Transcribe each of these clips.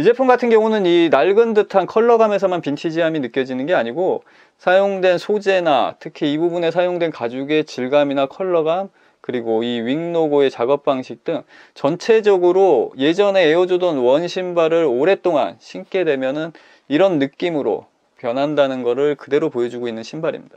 이 제품 같은 경우는 이 낡은 듯한 컬러감에서만 빈티지함이 느껴지는 게 아니고 사용된 소재나 특히 이 부분에 사용된 가죽의 질감이나 컬러감 그리고 이 윙 로고의 작업 방식 등 전체적으로 예전에 에어조던 원 신발을 오랫동안 신게 되면은 이런 느낌으로 변한다는 것을 그대로 보여주고 있는 신발입니다.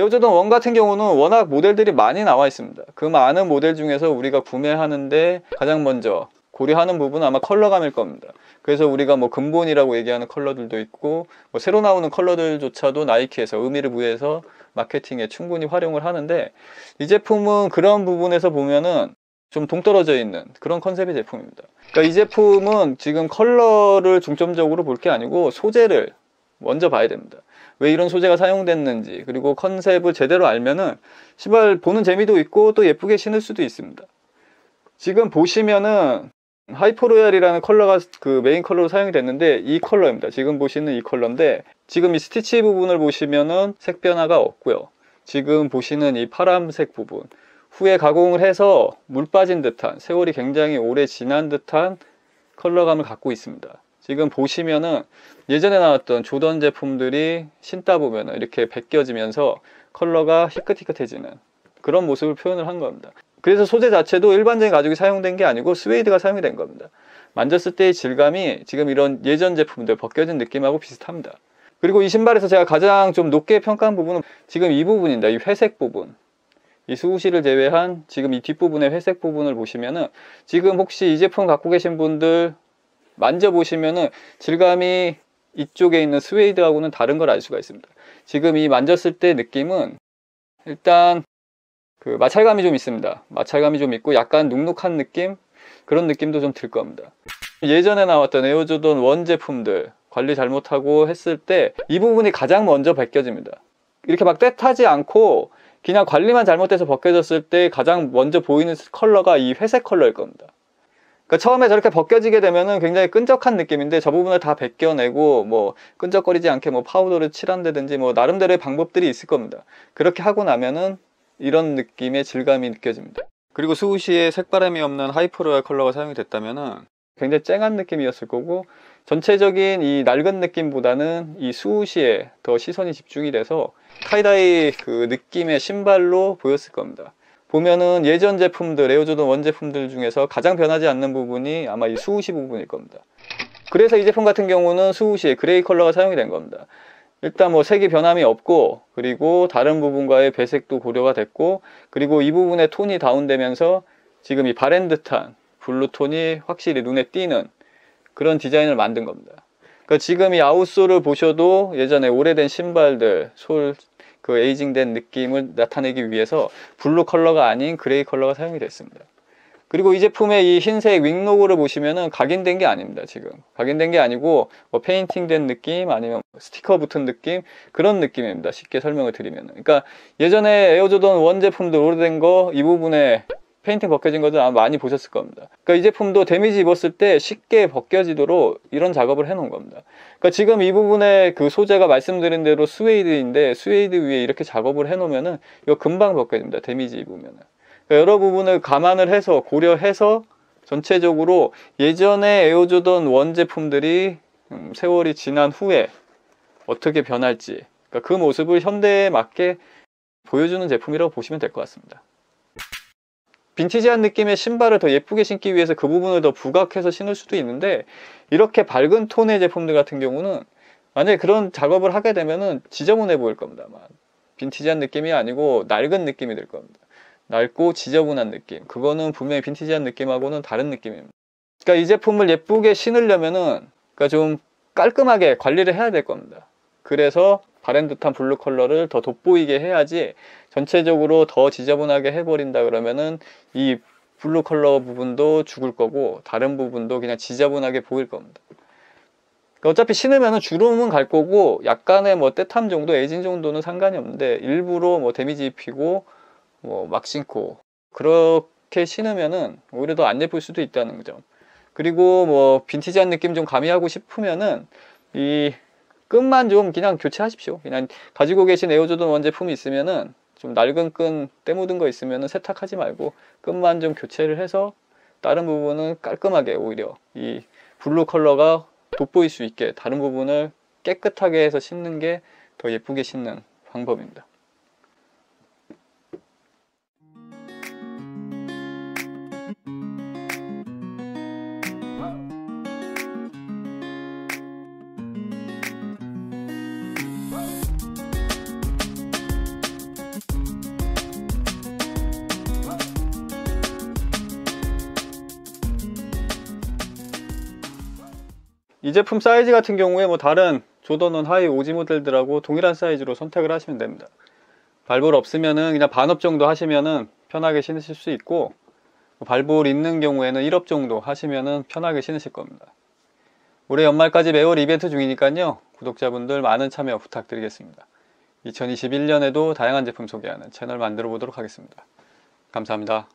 어쨌든원 같은 경우는 워낙 모델들이 많이 나와 있습니다. 그 많은 모델 중에서 우리가 구매하는데 가장 먼저 고려하는 부분은 아마 컬러감일 겁니다. 그래서 우리가 뭐 근본이라고 얘기하는 컬러들도 있고 뭐 새로 나오는 컬러들조차도 나이키에서 의미를 부여해서 마케팅에 충분히 활용을 하는데 이 제품은 그런 부분에서 보면은 좀 동떨어져 있는 그런 컨셉의 제품입니다. 그러니까 이 제품은 지금 컬러를 중점적으로 볼 게 아니고 소재를 먼저 봐야 됩니다. 왜 이런 소재가 사용됐는지 그리고 컨셉을 제대로 알면은 신발 보는 재미도 있고 또 예쁘게 신을 수도 있습니다. 지금 보시면은 하이퍼로얄이라는 컬러가 그 메인 컬러로 사용이 됐는데 이 컬러입니다. 지금 보시는 이 컬러인데 지금 이 스티치 부분을 보시면은 색 변화가 없고요. 지금 보시는 이 파란색 부분 후에 가공을 해서 물 빠진 듯한 세월이 굉장히 오래 지난 듯한 컬러감을 갖고 있습니다. 지금 보시면은 예전에 나왔던 조던 제품들이 신다 보면 이렇게 벗겨지면서 컬러가 희끗희끗해지는 그런 모습을 표현을 한 겁니다. 그래서 소재 자체도 일반적인 가죽이 사용된 게 아니고 스웨이드가 사용이 된 겁니다. 만졌을 때의 질감이 지금 이런 예전 제품들 벗겨진 느낌하고 비슷합니다. 그리고 이 신발에서 제가 가장 좀 높게 평가한 부분은 지금 이 부분입니다. 이 회색 부분. 이 수우시를 제외한 지금 이 뒷부분의 회색 부분을 보시면은 지금 혹시 이 제품 갖고 계신 분들 만져보시면은 질감이 이쪽에 있는 스웨이드하고는 다른 걸 알 수가 있습니다. 지금 이 만졌을 때 느낌은 일단 그 마찰감이 좀 있습니다. 마찰감이 좀 있고 약간 눅눅한 느낌? 그런 느낌도 좀 들 겁니다. 예전에 나왔던 에어조던 원 제품들 관리 잘못하고 했을 때 이 부분이 가장 먼저 벗겨집니다. 이렇게 막 떼타지 않고 그냥 관리만 잘못해서 벗겨졌을 때 가장 먼저 보이는 컬러가 이 회색 컬러일 겁니다. 그러니까 처음에 저렇게 벗겨지게 되면은 굉장히 끈적한 느낌인데 저 부분을 다 벗겨내고 뭐 끈적거리지 않게 뭐 파우더를 칠한다든지 뭐 나름대로의 방법들이 있을 겁니다. 그렇게 하고 나면은 이런 느낌의 질감이 느껴집니다. 그리고 수우시에 색바람이 없는 하이프로얄 컬러가 사용이 됐다면은 굉장히 쨍한 느낌이었을 거고 전체적인 이 낡은 느낌보다는 이 수우시에 더 시선이 집중이 돼서 카이다이 그 느낌의 신발로 보였을 겁니다. 보면은 예전 제품들, 에어조던 원제품들 중에서 가장 변하지 않는 부분이 아마 이 수우시 부분일 겁니다. 그래서 이 제품 같은 경우는 수우시에 그레이 컬러가 사용이 된 겁니다. 일단 뭐 색이 변함이 없고 그리고 다른 부분과의 배색도 고려가 됐고 그리고 이 부분의 톤이 다운되면서 지금 이 바랜 듯한 블루톤이 확실히 눈에 띄는 그런 디자인을 만든 겁니다. 그러니까 지금 이 아웃솔을 보셔도 예전에 오래된 신발들, 솔그 에이징된 느낌을 나타내기 위해서 블루 컬러가 아닌 그레이 컬러가 사용이 됐습니다. 그리고 이 제품의 이 흰색 윙 로고를 보시면은 각인된 게 아닙니다. 지금 각인된 게 아니고 뭐 페인팅된 느낌 아니면 뭐 스티커 붙은 느낌 그런 느낌입니다. 쉽게 설명을 드리면 그러니까 예전에 에어조던 원제품도 오래된 거 이 부분에 페인팅 벗겨진 것들 아마 많이 보셨을 겁니다. 그러니까 이 제품도 데미지 입었을 때 쉽게 벗겨지도록 이런 작업을 해놓은 겁니다. 그러니까 지금 이부분에그 소재가 말씀드린 대로 스웨이드인데 스웨이드 위에 이렇게 작업을 해놓으면은 이거 금방 벗겨집니다. 데미지 입으면은. 그러니까 여러 부분을 감안을 해서 고려해서 전체적으로 예전에 에어조던 원 제품들이 음, 세월이 지난 후에 어떻게 변할지 그러니까 그 모습을 현대에 맞게 보여주는 제품이라고 보시면 될 것 같습니다. 빈티지한 느낌의 신발을 더 예쁘게 신기 위해서 그 부분을 더 부각해서 신을 수도 있는데 이렇게 밝은 톤의 제품들 같은 경우는 만약에 그런 작업을 하게 되면은 지저분해 보일 겁니다만 빈티지한 느낌이 아니고 낡은 느낌이 될 겁니다 낡고 지저분한 느낌 그거는 분명히 빈티지한 느낌하고는 다른 느낌입니다 그러니까 이 제품을 예쁘게 신으려면은 그러니까 좀 깔끔하게 관리를 해야 될 겁니다 그래서 바랜 듯한 블루 컬러를 더 돋보이게 해야지 전체적으로 더 지저분하게 해버린다 그러면은 이 블루 컬러 부분도 죽을 거고 다른 부분도 그냥 지저분하게 보일 겁니다. 그러니까 어차피 신으면 주름은 갈 거고 약간의 뭐 때탐 정도, 에이징 정도는 상관이 없는데 일부러 뭐 데미지 입히고 뭐 막 신고 그렇게 신으면은 오히려 더 안 예쁠 수도 있다는 거죠. 그리고 뭐 빈티지한 느낌 좀 가미하고 싶으면은 이 끈만 좀 그냥 교체하십시오. 그냥 가지고 계신 에어조던 원제품이 있으면은 좀 낡은 끈 때묻은 거 있으면은 세탁하지 말고 끈만 좀 교체를 해서 다른 부분은 깔끔하게 오히려 이 블루 컬러가 돋보일 수 있게 다른 부분을 깨끗하게 해서 신는 게 더 예쁘게 신는 방법입니다. 이 제품 사이즈 같은 경우에 뭐 다른 조던원 하이 오지 모델들하고 동일한 사이즈로 선택을 하시면 됩니다 발볼 없으면은 그냥 반업 정도 하시면은 편하게 신으실 수 있고 뭐 발볼 있는 경우에는 1업 정도 하시면은 편하게 신으실 겁니다 올해 연말까지 매월 이벤트 중이니까요 구독자분들 많은 참여 부탁드리겠습니다 2021년에도 다양한 제품 소개하는 채널 만들어 보도록 하겠습니다 감사합니다